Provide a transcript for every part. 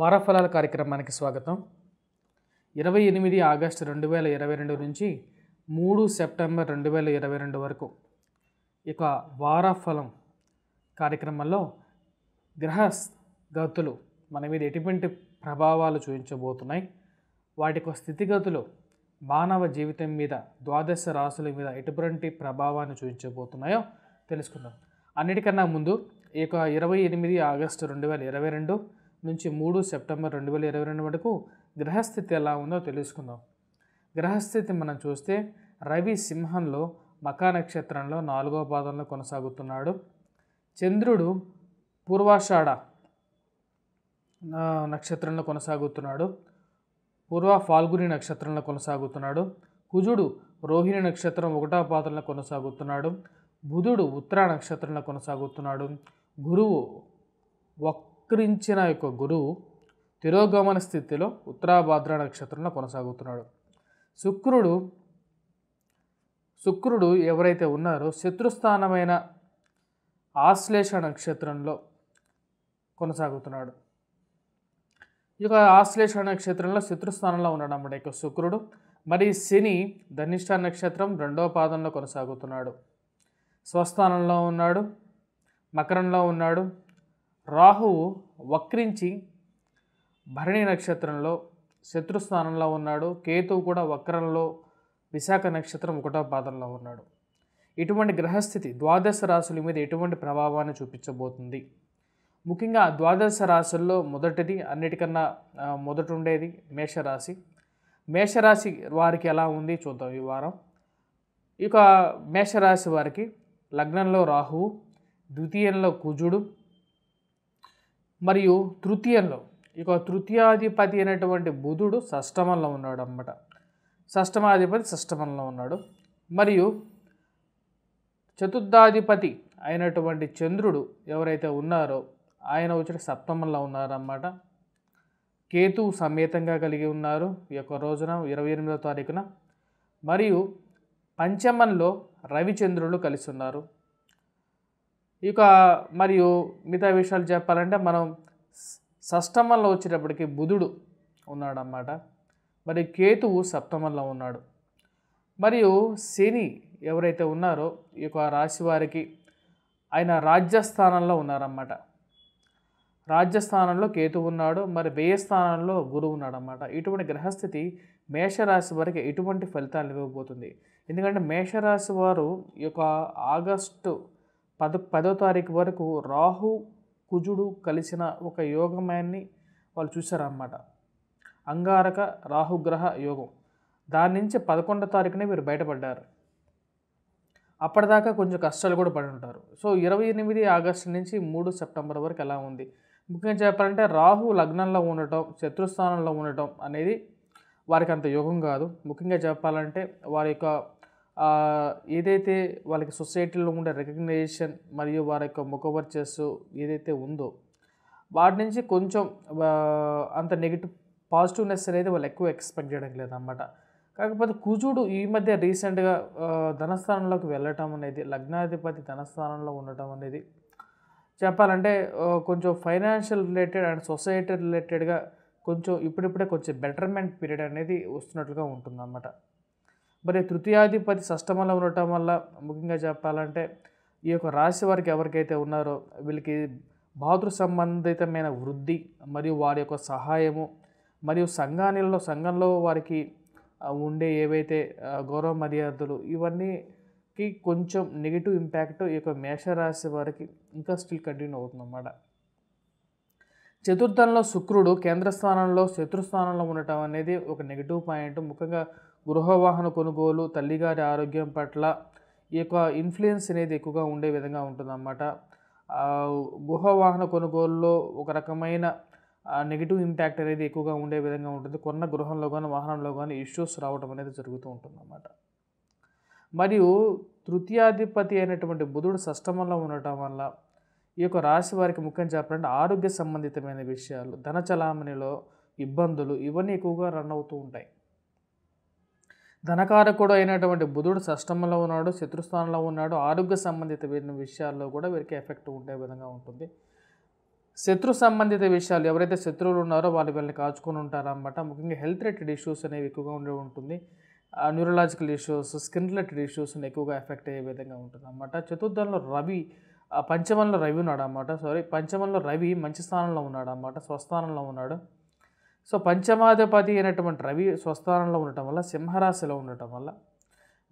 వారఫలాల కార్యక్రమానికి స్వాగతం ఇరవై ఎనిమిది ఆగస్టు రెండు వేల ఇరవై రెండు నుంచి మూడు సెప్టెంబర్ రెండు వేల ఇరవై రెండు వరకు ఇక వారఫలం కార్యక్రమంలో గ్రహ గతులు మన మీద ఎటువంటి ప్రభావాలు చూపించబోతున్నాయి వాటి స్థితిగతులు మానవ జీవితం మీద ద్వాదశ రాసుల మీద ఎటువంటి ప్రభావాన్ని చూపించబోతున్నాయో తెలుసుకుందాం అన్నిటికన్నా ముందు ఈ యొక్క ఇరవై ఎనిమిది ఆగస్టు రెండు వేల ఇరవై రెండు నుంచి మూడు సెప్టెంబర్ రెండు వేల ఇరవై రెండు వరకు గ్రహస్థితి ఎలా ఉందో తెలుసుకుందాం గ్రహస్థితి మనం చూస్తే రవి సింహంలో మకా నక్షత్రంలో నాలుగో పాదంలో కొనసాగుతున్నాడు చంద్రుడు పూర్వాషాఢ నక్షత్రంలో కొనసాగుతున్నాడు పూర్వ ఫాల్గుని నక్షత్రంలో కొనసాగుతున్నాడు కుజుడు రోహిణి నక్షత్రం ఒకటో పాదంలో కొనసాగుతున్నాడు బుధుడు ఉత్తరా నక్షత్రంలో కొనసాగుతున్నాడు గురువు వక్రించిన యొక్క గురువు తిరోగమన స్థితిలో ఉత్తరాభాద్ర నక్షత్రంలో కొనసాగుతున్నాడు శుక్రుడు శుక్రుడు ఎవరైతే ఉన్నారో శత్రుస్థానమైన ఆశ్లేష నక్షత్రంలో కొనసాగుతున్నాడు ఈ యొక్క ఆశ్లేష నక్షత్రంలో శత్రుస్థానంలో ఉన్నాడు అన్నమాట ఇక శుక్రుడు మరి శని ధనిష్ట నక్షత్రం రెండవ పాదంలో కొనసాగుతున్నాడు స్వస్థానంలో ఉన్నాడు మకరంలో ఉన్నాడు రాహువు వక్రించి భరణి నక్షత్రంలో శత్రుస్థానంలో ఉన్నాడు కేతువు కూడా వక్రంలో విశాఖ నక్షత్రం ఒకటో పాదంలో ఉన్నాడు ఇటువంటి గ్రహస్థితి ద్వాదశ రాశుల మీద ఎటువంటి ప్రభావాన్ని చూపించబోతుంది ముఖ్యంగా ద్వాదశ రాశుల్లో మొదటిది అన్నిటికన్నా మొదట ఉండేది మేషరాశి మేషరాశి వారికి ఎలా ఉంది చూద్దాం ఈ వారం ఇక మేషరాశి వారికి లగ్నంలో రాహువు ద్వితీయంలో కుజుడు మరియు తృతీయంలో ఇక తృతీయాధిపతి అయినటువంటి బుధుడు షష్టమంలో ఉన్నాడు అన్నమాట షష్టమాధిపతి షష్టమంలో ఉన్నాడు మరియు చతుర్థాధిపతి అయినటువంటి చంద్రుడు ఎవరైతే ఉన్నారో ఆయన వచ్చిన సప్తమంలో ఉన్నారన్నమాట కేతు సమేతంగా కలిగి ఉన్నారు ఈ యొక్క రోజున ఇరవై ఎనిమిదో తారీఖున మరియు పంచమంలో రవిచంద్రులు కలిసి ఉన్నారు ఇక మరియు మిగతా విషయాలు చెప్పాలంటే మనం షష్టమంలో వచ్చేటప్పటికి బుధుడు ఉన్నాడన్నమాట మరి కేతువు సప్తమంలో ఉన్నాడు మరియు శని ఎవరైతే ఉన్నారో ఈ యొక్క రాశి వారికి ఆయన రాజ్యస్థానంలో ఉన్నారన్నమాట రాజ్యస్థానంలో కేతు ఉన్నాడు మరి వ్యయస్థానంలో గురువు ఉన్నాడన్నమాట ఇటువంటి గ్రహస్థితి మేషరాశి వారికి ఎటువంటి ఫలితాలు ఇవ్వబోతుంది ఎందుకంటే మేషరాశి వారు ఈ యొక్క ఆగస్టు పద పదో తారీఖు వరకు రాహు కుజుడు కలిసిన ఒక యోగమాన్ని వాళ్ళు చూశారన్నమాట అంగారక రాహుగ్రహ యోగం దాని నుంచి పదకొండో తారీఖునే వీరు బయటపడ్డారు అప్పటిదాకా కొంచెం కష్టాలు కూడా పడి ఉంటారు సో ఇరవై ఎనిమిది ఆగస్టు నుంచి మూడు సెప్టెంబర్ వరకు ఎలా ఉంది ముఖ్యంగా చెప్పాలంటే రాహు లగ్నంలో ఉండటం శత్రుస్థానంలో ఉండటం అనేది వారికి అంత యోగం కాదు ముఖ్యంగా చెప్పాలంటే వారి యొక్క ఏదైతే వాళ్ళకి సొసైటీలో ఉండే రికగ్నైజేషన్ మరియు వారి యొక్క ముఖవర్చస్ ఏదైతే ఉందో వాటి నుంచి కొంచెం అంత నెగిటివ్ పాజిటివ్నెస్ అనేది వాళ్ళు ఎక్కువ ఎక్స్పెక్ట్ చేయడం లేదన్నమాట కాకపోతే కుజుడు ఈ మధ్య రీసెంట్గా ధనస్థానంలోకి వెళ్ళటం అనేది లగ్నాధిపతి ధనస్థానంలో ఉండటం అనేది చెప్పాలంటే కొంచెం ఫైనాన్షియల్ రిలేటెడ్ అండ్ సొసైటీ రిలేటెడ్గా కొంచెం ఇప్పుడిప్పుడే కొంచెం బెటర్మెంట్ పీరియడ్ అనేది వస్తున్నట్లుగా ఉంటుందన్నమాట మరి తృతీయాధిపతి షష్టమంలో ఉండటం వల్ల ముఖ్యంగా చెప్పాలంటే ఈ యొక్క రాశి వారికి ఎవరికైతే ఉన్నారో వీళ్ళకి భాతృ సంబంధితమైన వృద్ధి మరియు వారి యొక్క సహాయము మరియు సంఘానిలో సంఘంలో వారికి ఉండే ఏవైతే గౌరవ మర్యాదలు ఇవన్నీకి కొంచెం నెగిటివ్ ఇంపాక్ట్ ఈ యొక్క మేషరాశి వారికి ఇంకా స్టిల్ కంటిన్యూ అవుతుందన్నమాట చతుర్థంలో శుక్రుడు కేంద్ర స్థానంలో శత్రుస్థానంలో ఉండటం అనేది ఒక నెగిటివ్ పాయింట్ ముఖ్యంగా గృహవాహన కొనుగోలు తల్లిగారి ఆరోగ్యం పట్ల ఈ యొక్క ఇన్ఫ్లుయెన్స్ అనేది ఎక్కువగా ఉండే విధంగా ఉంటుందన్నమాట గృహవాహన కొనుగోలులో ఒక రకమైన నెగిటివ్ ఇంపాక్ట్ అనేది ఎక్కువగా ఉండే విధంగా ఉంటుంది కొన్న గృహంలో కానీ వాహనంలో కానీ ఇష్యూస్ రావడం అనేది జరుగుతూ ఉంటుందన్నమాట మరియు తృతీయాధిపతి అయినటువంటి బుధుడు సష్టమంలో ఉండటం వల్ల ఈ యొక్క రాశి వారికి ముఖ్యం చెప్పాలంటే ఆరోగ్య సంబంధితమైన విషయాలు ధన చలామణిలో ఇబ్బందులు ఇవన్నీ ఎక్కువగా రన్ అవుతూ ఉంటాయి ధనకారకుడు అయినటువంటి బుధుడు సష్టమంలో ఉన్నాడు శత్రుస్థానంలో ఉన్నాడు ఆరోగ్య సంబంధిత విషయాల్లో కూడా వీరికి ఎఫెక్ట్ ఉండే విధంగా ఉంటుంది శత్రు సంబంధిత విషయాలు ఎవరైతే శత్రువులు ఉన్నారో వాళ్ళు వీళ్ళని కాచుకొని ఉంటారన్నమాట ముఖ్యంగా హెల్త్ రిలేటెడ్ ఇష్యూస్ అనేవి ఎక్కువగా ఉండే ఉంటుంది neurological issues skin related issues ఎక్కువగా ఎఫెక్ట్ అయ్యే విధంగా ఉంటుంది అనమాట చతుర్థంలో రవి పంచమంలో రవి ఉన్నాడు అనమాట సారీ పంచమంలో రవి మంచి స్థానంలో ఉన్నాడు అనమాట స్వస్థానంలో ఉన్నాడు సో పంచమాధిపతి అయినటువంటి రవి స్వస్థానంలో ఉండటం వల్ల సింహరాశిలో ఉండటం వల్ల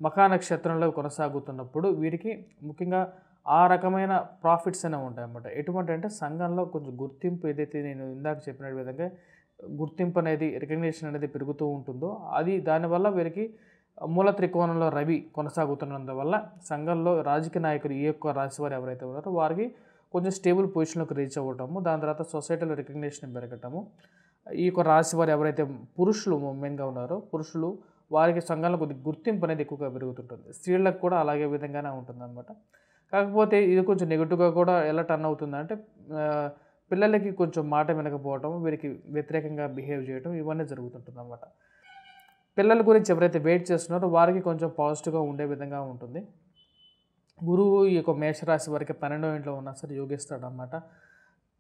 మకా నక్షత్రంలో కొనసాగుతున్నప్పుడు వీరికి ముఖ్యంగా ఆ రకమైన ప్రాఫిట్స్ అనేవి ఉంటాయన్నమాట ఎటువంటి అంటే సంఘంలో కొంచెం గుర్తింపు ఏదైతే నేను ఇందాక చెప్పిన విధంగా గుర్తింపు అనేది రికగ్నేషన్ అనేది పెరుగుతూ ఉంటుందో అది దానివల్ల వీరికి మూల త్రికోణంలో రవి కొనసాగుతున్నందువల్ల సంఘంలో రాజకీయ నాయకులు ఈ యొక్క వారు ఎవరైతే ఉన్నారో వారికి కొంచెం స్టేబుల్ పొజిషన్లోకి రీచ్ అవ్వటము దాని తర్వాత సొసైటీలో రికగ్నేషన్ పెరగటము ఈ యొక్క రాశి వారు ఎవరైతే పురుషులు మెయిన్గా ఉన్నారో పురుషులు వారికి సంఘాలను కొద్ది గుర్తింపు అనేది ఎక్కువగా పెరుగుతుంటుంది స్త్రీలకు కూడా అలాగే విధంగానే ఉంటుంది అనమాట కాకపోతే ఇది కొంచెం నెగిటివ్గా కూడా ఎలా టర్న్ అవుతుందంటే పిల్లలకి కొంచెం మాట వినకపోవటం వీరికి వ్యతిరేకంగా బిహేవ్ చేయడం ఇవన్నీ జరుగుతుంటుంది అన్నమాట పిల్లల గురించి ఎవరైతే వెయిట్ చేస్తున్నారో వారికి కొంచెం పాజిటివ్గా ఉండే విధంగా ఉంటుంది గురువు ఈ యొక్క మేషరాశి వారికి పన్నెండో ఇంట్లో ఉన్నా సరే యోగిస్తాడు అన్నమాట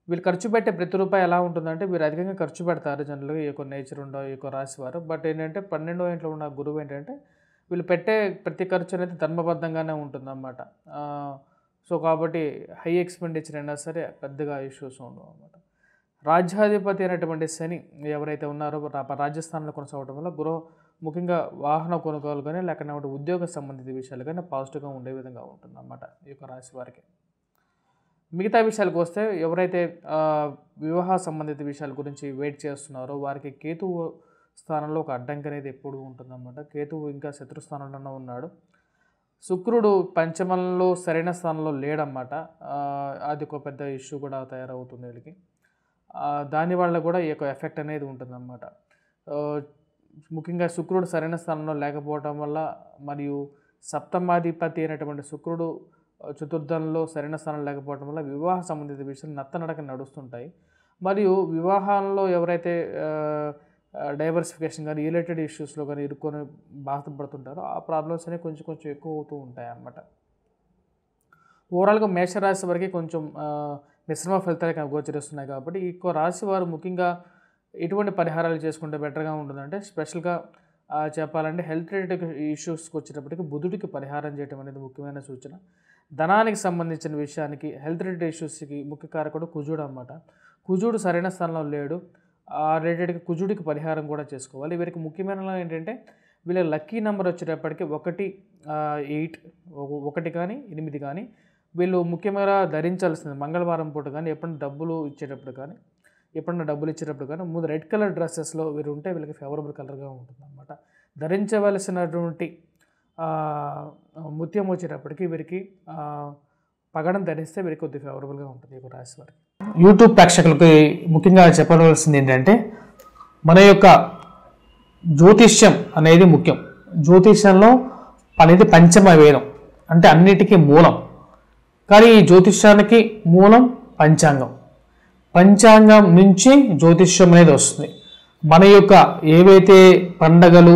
వీళ్ళు ఖర్చు పెట్టే ప్రతి రూపాయి ఎలా ఉంటుందంటే వీరు అధికంగా ఖర్చు పెడతారు జనరల్గా ఈ యొక్క నేచర్ ఉండవు ఈ యొక్క రాశివారు బట్ ఏంటంటే పన్నెండో ఇంట్లో ఉన్న గురువు ఏంటంటే వీళ్ళు పెట్టే ప్రతి ఖర్చు అనేది ధర్మబద్ధంగానే ఉంటుందన్నమాట సో కాబట్టి హై ఎక్స్పెండిచర్ అయినా సరే పెద్దగా ఇష్యూస్ ఉండవు అన్నమాట రాజ్యాధిపతి అనేటువంటి శని ఎవరైతే ఉన్నారో రాజస్థాన్లో కొనసాగడం వల్ల గృహ ముఖ్యంగా వాహన కొనుగోలు కానీ లేకపోతే ఉద్యోగ సంబంధిత విషయాలు కానీ పాజిటివ్గా ఉండే విధంగా ఉంటుంది అన్నమాట ఈ యొక్క రాశి వారికి మిగతా విషయాలకు వస్తే ఎవరైతే వివాహ సంబంధిత విషయాల గురించి వెయిట్ చేస్తున్నారో వారికి కేతువు స్థానంలో ఒక అడ్డంకి అనేది ఎప్పుడు ఉంటుందన్నమాట కేతువు ఇంకా శత్రు స్థానంలోనే ఉన్నాడు శుక్రుడు పంచమంలో సరైన స్థానంలో లేడన్నమాట అది ఒక పెద్ద ఇష్యూ కూడా తయారవుతుంది వీళ్ళకి దానివల్ల కూడా ఈ యొక్క ఎఫెక్ట్ అనేది ఉంటుందన్నమాట ముఖ్యంగా శుక్రుడు సరైన స్థానంలో లేకపోవటం వల్ల మరియు సప్తమాధిపతి అయినటువంటి శుక్రుడు చతుర్థంలో సరైన స్థానం లేకపోవడం వల్ల వివాహ సంబంధిత విషయాలు నత్తనడక నడుస్తుంటాయి మరియు వివాహంలో ఎవరైతే డైవర్సిఫికేషన్ కానీ రిలేటెడ్ ఇష్యూస్లో కానీ ఇరుక్కొని బాధపడుతుంటారో ఆ ప్రాబ్లమ్స్ అనేవి కొంచెం కొంచెం ఎక్కువ అవుతూ ఉంటాయి అన్నమాట ఓవరాల్గా మేషరాశి వరకు కొంచెం మిశ్రమ ఫలితాలు గోచరిస్తున్నాయి కాబట్టి ఎక్కువ రాశి వారు ముఖ్యంగా ఎటువంటి పరిహారాలు చేసుకుంటే బెటర్గా ఉంటుందంటే స్పెషల్గా చెప్పాలంటే హెల్త్ రిలేటెడ్ ఇష్యూస్కి వచ్చేటప్పటికి బుధుడికి పరిహారం చేయడం అనేది ముఖ్యమైన సూచన ధనానికి సంబంధించిన విషయానికి హెల్త్ రిలేటెడ్ ఇష్యూస్కి ముఖ్య కారకుడు కుజుడు అనమాట కుజుడు సరైన స్థానంలో లేడు ఆ రిలేటెడ్గా కుజుడికి పరిహారం కూడా చేసుకోవాలి వీరికి ముఖ్యమైన ఏంటంటే వీళ్ళ లక్కీ నెంబర్ వచ్చేటప్పటికి ఒకటి ఎయిట్ ఒకటి కానీ ఎనిమిది కానీ వీళ్ళు ముఖ్యమైన ధరించాల్సింది మంగళవారం పూట కానీ ఎప్పుడైనా డబ్బులు ఇచ్చేటప్పుడు కానీ ఎప్పుడన్నా డబ్బులు ఇచ్చేటప్పుడు కానీ ముందు రెడ్ కలర్ డ్రెస్సెస్లో వీరు ఉంటే వీళ్ళకి ఫేవరబుల్ కలర్గా ఉంటుంది అనమాట ధరించవలసినటువంటి ముత్యం వచ్చేటప్పటికి వీరికి పగడం ధరిస్తే వీరికి కొద్ది ఫేవరబుల్గా ఉంటుంది రాశి వారికి యూట్యూబ్ ప్రేక్షకులకి ముఖ్యంగా చెప్పవలసింది ఏంటంటే మన యొక్క జ్యోతిష్యం అనేది ముఖ్యం జ్యోతిష్యంలో అనేది పంచమ వేదం అంటే అన్నిటికీ మూలం కానీ ఈ జ్యోతిష్యానికి మూలం పంచాంగం పంచాంగం నుంచి జ్యోతిష్యం అనేది వస్తుంది మన యొక్క ఏవైతే పండగలు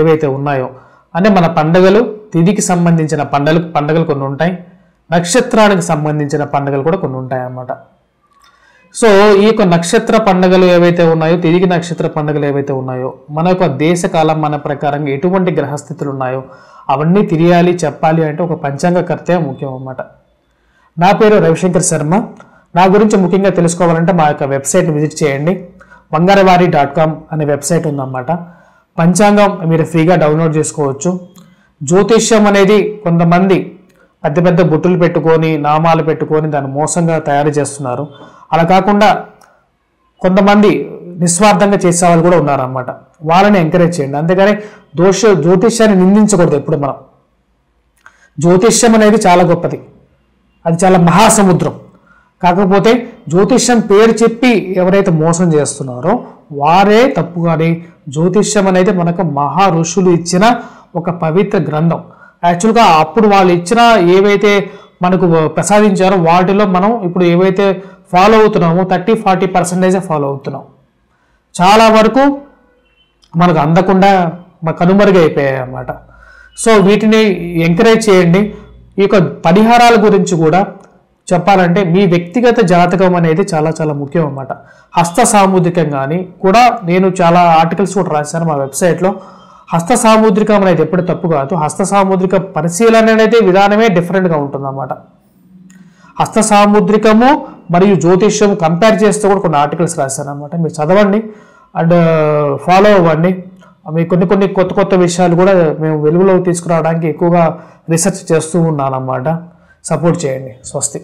ఏవైతే ఉన్నాయో అంటే మన పండుగలు తిథికి సంబంధించిన పండుగలు పండగలు కొన్ని ఉంటాయి నక్షత్రానికి సంబంధించిన పండుగలు కూడా కొన్ని ఉంటాయి అన్నమాట సో ఈ యొక్క నక్షత్ర పండుగలు ఏవైతే ఉన్నాయో తిరిగి నక్షత్ర పండుగలు ఏవైతే ఉన్నాయో మన యొక్క దేశ కాలం మన ప్రకారంగా ఎటువంటి గ్రహస్థితులు ఉన్నాయో అవన్నీ తెలియాలి చెప్పాలి అంటే ఒక పంచాంగకర్తే ముఖ్యం అన్నమాట నా పేరు రవిశంకర్ శర్మ నా గురించి ముఖ్యంగా తెలుసుకోవాలంటే మా యొక్క వెబ్సైట్ విజిట్ చేయండి బంగారవారి డాట్ కామ్ అనే వెబ్సైట్ ఉందన్నమాట పంచాంగం మీరు ఫ్రీగా డౌన్లోడ్ చేసుకోవచ్చు జ్యోతిష్యం అనేది కొంతమంది పెద్ద పెద్ద బుట్టులు పెట్టుకొని నామాలు పెట్టుకొని దాన్ని మోసంగా తయారు చేస్తున్నారు అలా కాకుండా కొంతమంది నిస్వార్థంగా చేసే వాళ్ళు కూడా ఉన్నారన్నమాట వాళ్ళని ఎంకరేజ్ చేయండి అంతేగాని దోష జ్యోతిష్యాన్ని నిందించకూడదు ఎప్పుడు మనం జ్యోతిష్యం అనేది చాలా గొప్పది అది చాలా మహాసముద్రం కాకపోతే జ్యోతిష్యం పేరు చెప్పి ఎవరైతే మోసం చేస్తున్నారో వారే తప్పు కానీ జ్యోతిష్యం అనేది మనకు మహా ఋషులు ఇచ్చిన ఒక పవిత్ర గ్రంథం యాక్చువల్గా అప్పుడు వాళ్ళు ఇచ్చిన ఏవైతే మనకు ప్రసాదించారో వాటిలో మనం ఇప్పుడు ఏవైతే ఫాలో అవుతున్నామో థర్టీ ఫార్టీ పర్సెంటేజ్ ఫాలో అవుతున్నాం చాలా వరకు మనకు అందకుండా కనుమరుగైపోయాయి అన్నమాట సో వీటిని ఎంకరేజ్ చేయండి ఈ యొక్క పరిహారాల గురించి కూడా చెప్పాలంటే మీ వ్యక్తిగత జాతకం అనేది చాలా చాలా ముఖ్యం అన్నమాట హస్త సాముద్రికం కానీ కూడా నేను చాలా ఆర్టికల్స్ కూడా రాశాను మా వెబ్సైట్లో హస్త సాముద్రికం అనేది ఎప్పుడు తప్పు కాదు హస్త సాముద్రిక పరిశీలన అనేది విధానమే డిఫరెంట్గా ఉంటుందన్నమాట హస్త సాముద్రికము మరియు జ్యోతిష్యం కంపేర్ చేస్తూ కూడా కొన్ని ఆర్టికల్స్ రాశాను అనమాట మీరు చదవండి అండ్ ఫాలో uh, అవ్వండి మీ కొన్ని కొన్ని కొత్త కొత్త విషయాలు కూడా మేము వెలుగులోకి తీసుకురావడానికి ఎక్కువగా రీసెర్చ్ చేస్తూ ఉన్నానన్నమాట సపోర్ట్ చేయండి స్వస్తి